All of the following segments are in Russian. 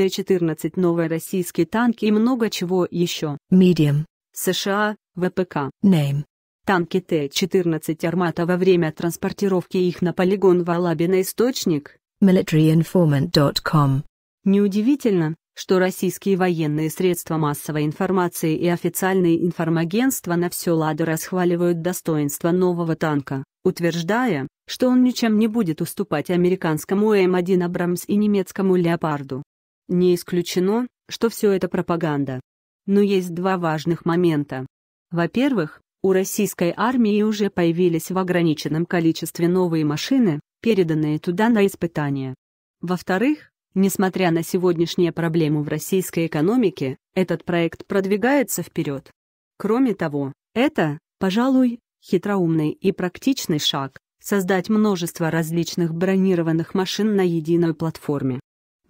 Т-14, новые российские танки и много чего еще. Medium. США, ВПК. Name. Танки Т-14 «Армата» во время транспортировки их на полигон в Алабе источник. militaryinformant.com Неудивительно, что российские военные средства массовой информации и официальные информагентства на все лады расхваливают достоинства нового танка, утверждая, что он ничем не будет уступать американскому М1 «Абрамс» и немецкому «Леопарду». Не исключено, что все это пропаганда. Но есть два важных момента. Во-первых, у российской армии уже появились в ограниченном количестве новые машины, переданные туда на испытания. Во-вторых, несмотря на сегодняшние проблемы в российской экономике, этот проект продвигается вперед. Кроме того, это, пожалуй, хитроумный и практичный шаг – создать множество различных бронированных машин на единой платформе.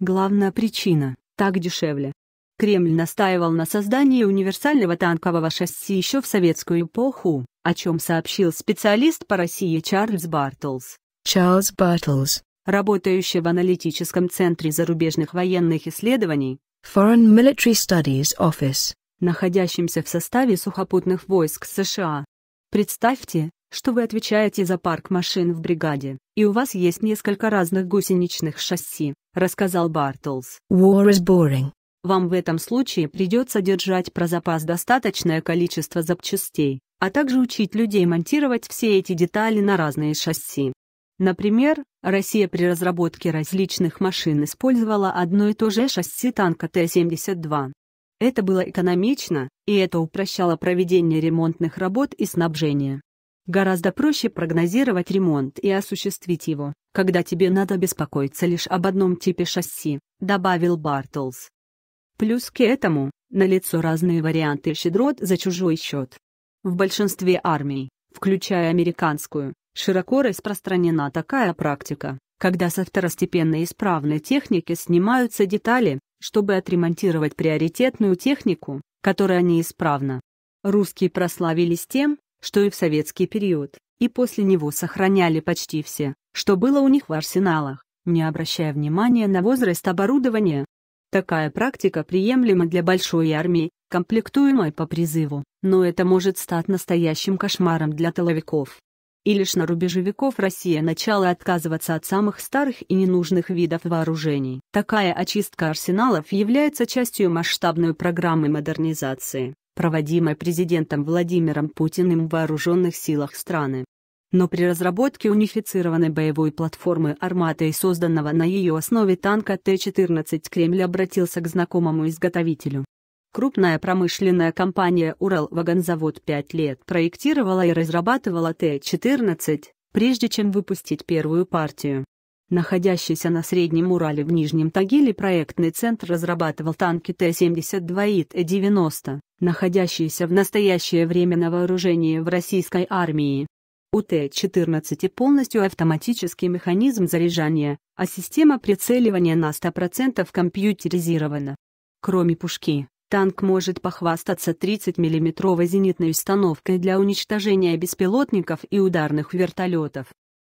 Главная причина – так дешевле. Кремль настаивал на создании универсального танкового шасси еще в советскую эпоху, о чем сообщил специалист по России Чарльз Бартлс. Чарльз Бартлс, работающий в аналитическом центре зарубежных военных исследований Foreign Military Studies Office, находящимся в составе сухопутных войск США. Представьте, что вы отвечаете за парк машин в бригаде, и у вас есть несколько разных гусеничных шасси», — рассказал Бартлс. «War is boring». Вам в этом случае придется держать про запас достаточное количество запчастей, а также учить людей монтировать все эти детали на разные шасси. Например, Россия при разработке различных машин использовала одно и то же шасси танка Т-72. Это было экономично, и это упрощало проведение ремонтных работ и снабжения. Гораздо проще прогнозировать ремонт и осуществить его, когда тебе надо беспокоиться лишь об одном типе шасси, добавил Бартлс. Плюс к этому, налицо разные варианты щедрот за чужой счет. В большинстве армий, включая американскую, широко распространена такая практика, когда со второстепенной исправной техники снимаются детали, чтобы отремонтировать приоритетную технику, которая неисправна. Русские прославились тем, что и в советский период, и после него сохраняли почти все, что было у них в арсеналах, не обращая внимания на возраст оборудования. Такая практика приемлема для большой армии, комплектуемой по призыву, но это может стать настоящим кошмаром для тыловиков. И лишь на рубеже веков Россия начала отказываться от самых старых и ненужных видов вооружений. Такая очистка арсеналов является частью масштабной программы модернизации проводимой президентом Владимиром Путиным в вооруженных силах страны. Но при разработке унифицированной боевой платформы «Армата» и созданного на ее основе танка Т-14 Кремль обратился к знакомому изготовителю. Крупная промышленная компания «Уралвагонзавод» пять лет проектировала и разрабатывала Т-14, прежде чем выпустить первую партию. Находящийся на Среднем Урале в Нижнем Тагиле проектный центр разрабатывал танки Т-72 и Т-90, находящиеся в настоящее время на вооружении в российской армии. У Т-14 полностью автоматический механизм заряжания, а система прицеливания на 100% компьютеризирована. Кроме пушки, танк может похвастаться 30 миллиметровой зенитной установкой для уничтожения беспилотников и ударных вертолетов.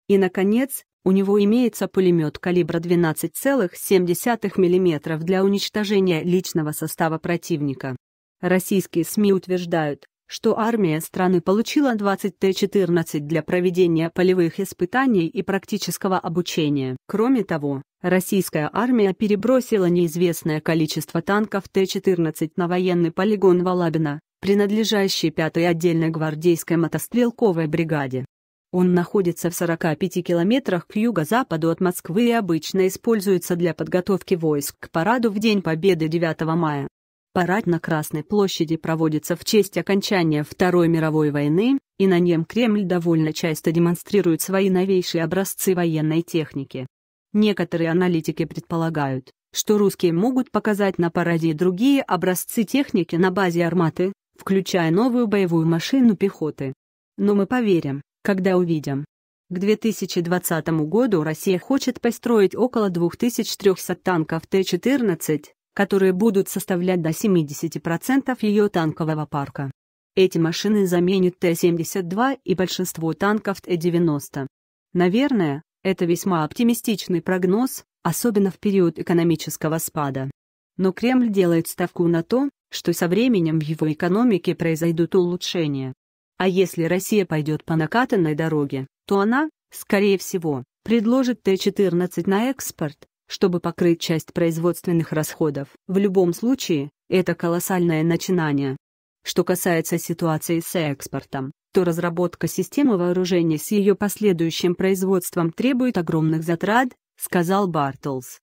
И, наконец, у него имеется пулемет калибра 12,7 мм для уничтожения личного состава противника. Российские СМИ утверждают, что армия страны получила 20 Т-14 для проведения полевых испытаний и практического обучения. Кроме того, российская армия перебросила неизвестное количество танков Т-14 на военный полигон Валабина, принадлежащий 5-й отдельной гвардейской мотострелковой бригаде. Он находится в 45 километрах к юго-западу от Москвы и обычно используется для подготовки войск к параду в День Победы 9 мая. Парад на Красной площади проводится в честь окончания Второй мировой войны, и на нем Кремль довольно часто демонстрирует свои новейшие образцы военной техники. Некоторые аналитики предполагают, что русские могут показать на параде и другие образцы техники на базе арматы, включая новую боевую машину пехоты. Но мы поверим, когда увидим. К 2020 году Россия хочет построить около 2300 танков Т-14, которые будут составлять до 70% ее танкового парка. Эти машины заменят Т-72 и большинство танков Т-90. Наверное, это весьма оптимистичный прогноз, особенно в период экономического спада. Но Кремль делает ставку на то, что со временем в его экономике произойдут улучшения. А если Россия пойдет по накатанной дороге, то она, скорее всего, предложит Т-14 на экспорт, чтобы покрыть часть производственных расходов. В любом случае, это колоссальное начинание. Что касается ситуации с экспортом, то разработка системы вооружения с ее последующим производством требует огромных затрат, сказал Бартлс.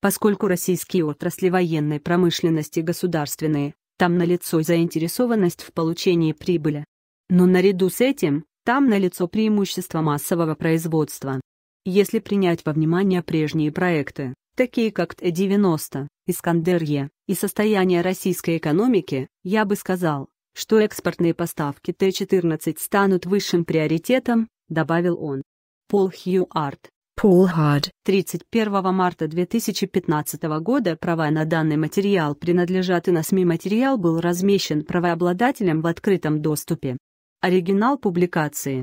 Поскольку российские отрасли военной промышленности государственные, там налицо заинтересованность в получении прибыли, но наряду с этим, там налицо преимущество массового производства. Если принять во внимание прежние проекты, такие как Т-90, Искандер-Е и состояние российской экономики, я бы сказал, что экспортные поставки Т-14 станут высшим приоритетом, добавил он. Пол Хьюарт. Пол Хард. 31 марта 2015 года права на данный материал принадлежат и на СМИ материал был размещен правообладателем в открытом доступе. Оригинал публикации